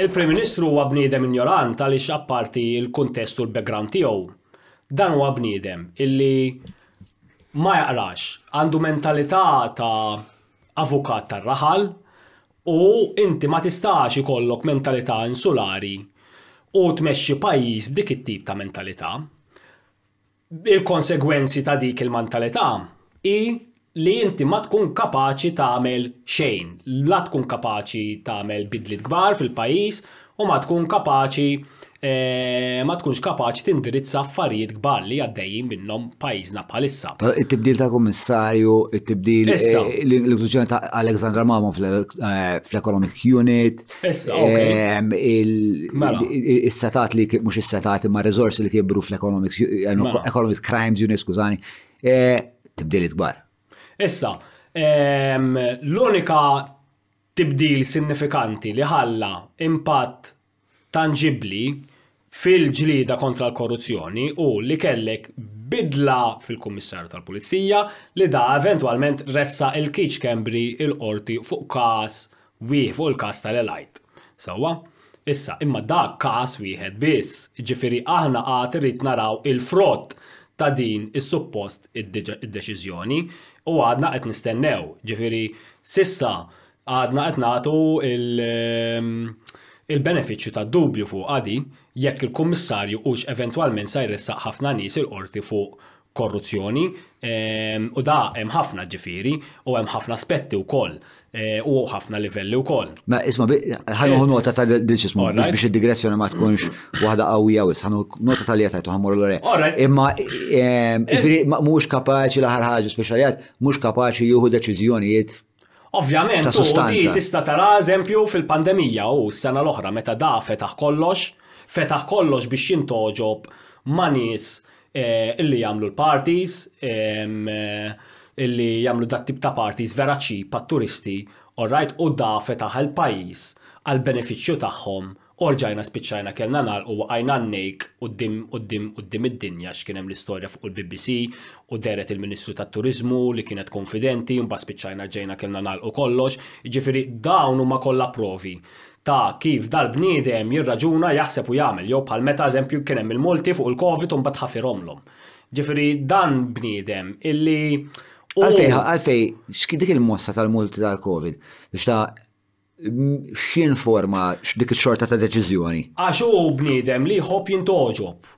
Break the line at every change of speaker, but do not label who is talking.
Il-Prim Ministru huwa bniedem ignorant għaliex apparti l-kuntest u l-background tiegħu. Dan huwa bniedem illi ma jaqrax, għandu mentalità ta' avukat tar raħal u inti ma tistax ikollok mentalità insulari u tmexxi pajjiż dik it-tip ta' mentalità. Il-konsegwenzi ta' dik il-mentalità i li inti ma tkun kapaċi tagħmel xejn, la tkun kapaċi tagħmel bidlit kbar fil-pajis u ma tkun kapaċi eh, ma tkunx kapaċi tindirizza affarijiet kbar li għaddejjin minnhom pajjiżna bħalissa.
It-tibdil ta' kummissarju, it-tibdil eh, l-inklużjoni ta' Aleksandra Mamo eh, fl-Economic Unit, ehm, il-setat mela. li mhux is-setat imma resorsi li kibru fl-Economic mela. Crimes Unit, skużani, tibdil kbar.
Issa, ehm, l-unika tibdil sinifikanti li ħalla impatt tangibli fil-ġlida kontra l-korruzzjoni u li kellek bidla fil-Kummissarju tal-Pulizija li da eventualment ressa il-Kiċ Kembri il-qorti fuq kas wieħ fuq il-kas tal-elajt. Sawa? Issa, imma da kas wieħed biss, ġifiri aħna għat irrid naraw il-frott ta' din is-suppost id-deċiżjoni u għadna qed nistennew. ġifiri sissa għadna qed nagħtu ehm, il-benefiċċju ta' dubju fuq għadi jekk il-kummissarju hux eventwalment sa jressaq ħafna nies il-qorti fuq korruzzjoni ehm, u da hemm ħafna ġifiri u hemm ħafna aspetti wkoll eh, u ħafna livelli wkoll.
Ma isma hu eh, nota ta' dil biex id-digressjoni ma tkunx waħda qawwija wis, ħanu nota tal jeta tu ħammur l Imma ehm, eh, mhux kapaċi l-aħħar ħaġa speċjaljat mhux kapaċi jieħu deċiżjonijiet
Ovvjament, tista' tara eżempju fil-pandemija u s-sena l-oħra meta da fetaħ kollox fetaħ kollox biex jintoġob ma' nies eh, illi jagħmlu l-parties, eh, illi jagħmlu dat tip ta' parties vera ċip turisti orrajt u da fetaħ il-pajis għal benefiċċju tagħhom orġajna spiċċajna kellna nal u għajna nnejk u d-dim id-dinja x'kienem l-istorja fuq il-BBC u deret il-Ministru tat turizmu li kienet konfidenti un spiċċajna ġejna kellna nal u kollox ġifiri dawn huma kollha provi ta' kif dal-bniedem jirraġuna jaħseb u jagħmel jew bħal meta eżempju kien hemm il-multi fuq il-COVID u mbagħad ħafirhomlhom. Ġifieri dan bniedem illi Għalfej, għalfej,
dik il-mossa tal-multi tal-Covid, biex ta' xin forma x'dik il-xorta ta' deċizjoni?
Għaxu bnidem li jħob jintoġob.